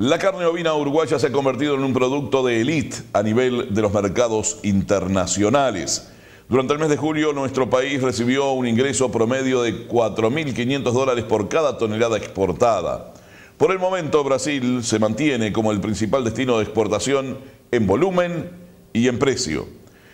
La carne ovina uruguaya se ha convertido en un producto de élite a nivel de los mercados internacionales. Durante el mes de julio, nuestro país recibió un ingreso promedio de 4.500 dólares por cada tonelada exportada. Por el momento, Brasil se mantiene como el principal destino de exportación en volumen y en precio.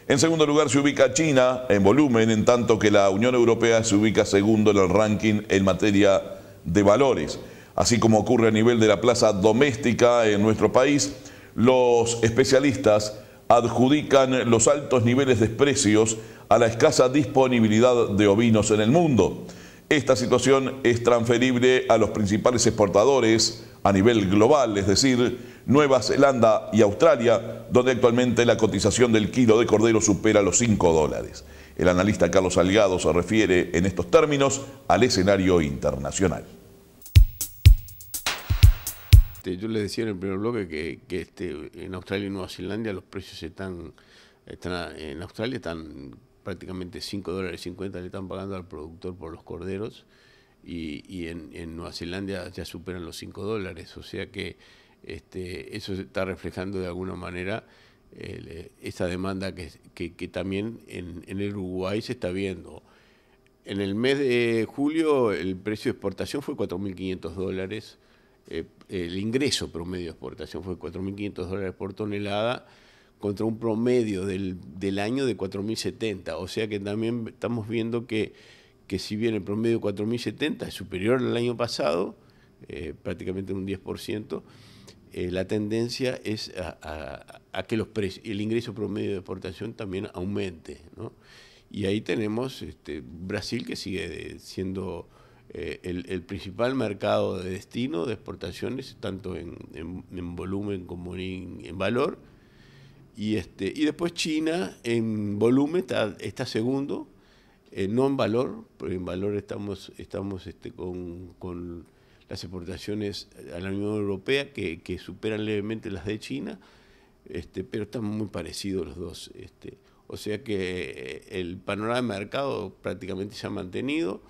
En segundo lugar se ubica China en volumen, en tanto que la Unión Europea se ubica segundo en el ranking en materia de valores así como ocurre a nivel de la plaza doméstica en nuestro país, los especialistas adjudican los altos niveles de precios a la escasa disponibilidad de ovinos en el mundo. Esta situación es transferible a los principales exportadores a nivel global, es decir, Nueva Zelanda y Australia, donde actualmente la cotización del kilo de cordero supera los 5 dólares. El analista Carlos Salgado se refiere en estos términos al escenario internacional. Este, yo les decía en el primer bloque que, este, en Australia y Nueva Zelanda los precios están, en Australia están prácticamente 5,50 dólares 50 le están pagando al productor por los corderos y, en, Nueva Zelanda ya superan los 5 dólares, o sea que este, eso está reflejando de alguna manera esa demanda que, también en, en, el Uruguay se está viendo. En el mes de julio el precio de exportación fue 4.500 dólares, eh, el ingreso promedio de exportación fue 4.500 dólares por tonelada contra un promedio del, año de 4.070. O sea que también estamos viendo que, que si bien el promedio de 4.070 es superior al año pasado, eh, prácticamente un 10%, eh, la tendencia es a, que los el ingreso promedio de exportación también aumente. Y ahí tenemos este, Brasil que sigue siendo eh, el, principal mercado de destino de exportaciones, tanto en, en, volumen como en, en, valor. Y, este, y después China en volumen está, está segundo, eh, no en valor, porque en valor estamos, estamos este, con, con las exportaciones a la Unión Europea que, que, superan levemente las de China, este, pero están muy parecidos los dos. Este, o sea que eh, el panorama de mercado prácticamente se ha mantenido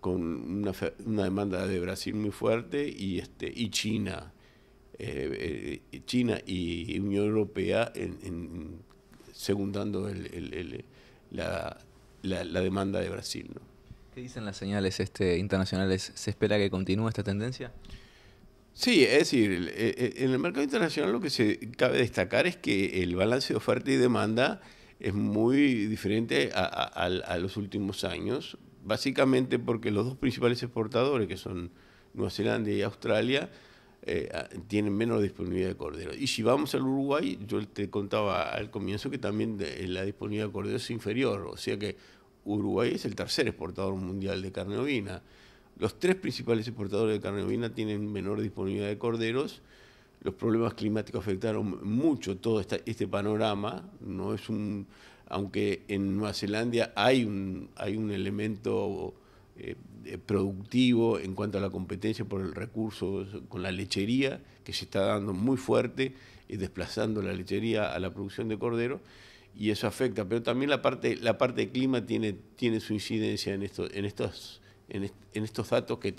con una, una, demanda de Brasil muy fuerte y, este, y China. Eh, eh, China y Unión Europea segundando la, demanda de Brasil. ¿Qué dicen las señales este, internacionales? ¿Se espera que continúe esta tendencia? Sí, es decir, eh, en el mercado internacional lo que se cabe destacar es que el balance de oferta y demanda es muy diferente a los últimos años, básicamente porque los dos principales exportadores, que son Nueva Zelanda y Australia, eh, ah, tienen menos disponibilidad de corderos Y si vamos al Uruguay, yo te contaba al comienzo que también eh, la disponibilidad de corderos es inferior, o sea que Uruguay es el tercer exportador mundial de carne ovina. Los tres principales exportadores de carne ovina tienen menor disponibilidad de corderos. Los problemas climáticos afectaron mucho todo este panorama. No es un aunque en Nueva Zelanda hay un, hay un elemento eh, eh, productivo en cuanto a la competencia por el recurso con la lechería, que se está dando muy fuerte, y eh, desplazando la lechería a la producción de cordero, y eso afecta, pero también la parte, la de clima tiene, tiene su incidencia en, en, estos, en, estos datos que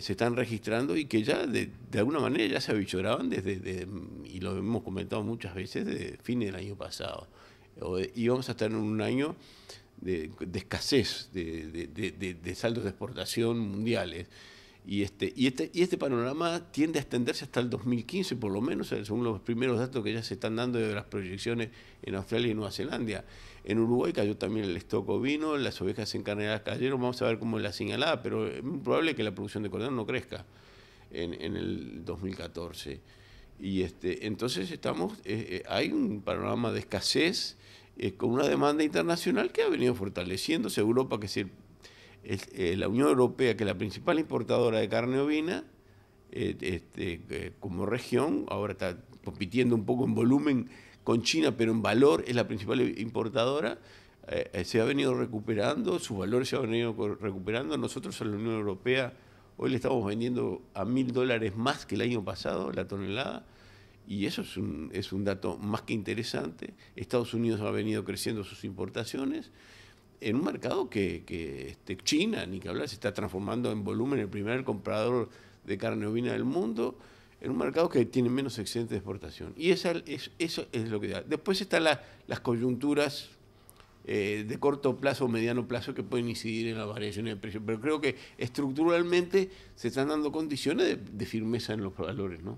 se están registrando y que ya de, alguna manera ya se avichoraban desde, y lo hemos comentado muchas veces, desde fines del año pasado y íbamos a estar en un año de, escasez de, saldos de exportación mundiales. Y este, y, este, y este panorama tiende a extenderse hasta el 2015, por lo menos, según los primeros datos que ya se están dando de las proyecciones en Australia y Nueva Zelanda. En Uruguay cayó también el stock vino, las ovejas encarnadas cayeron, vamos a ver cómo la señalada, pero es muy probable que la producción de cordero no crezca en el 2014. Y este, entonces estamos, eh, eh, hay un panorama de escasez eh, con una demanda internacional que ha venido fortaleciéndose. Europa, que es, la Unión Europea, que es la principal importadora de carne ovina, este, como región, ahora está compitiendo un poco en volumen con China, pero en valor es la principal importadora, se ha venido recuperando, sus valores se ha venido recuperando. Nosotros en la Unión Europea Hoy le estamos vendiendo a mil dólares más que el año pasado la tonelada. Y eso es un, es un dato más que interesante. Estados Unidos ha venido creciendo sus importaciones en un mercado que, este, China, ni que hablar, se está transformando en volumen el primer comprador de carne ovina del mundo, en un mercado que tiene menos excedentes de exportación. Y esa es, eso es lo que da. Después están las coyunturas eh, de corto plazo o mediano plazo que pueden incidir en la variación de precio. Pero creo que estructuralmente se están dando condiciones de, de firmeza en los valores, ¿no?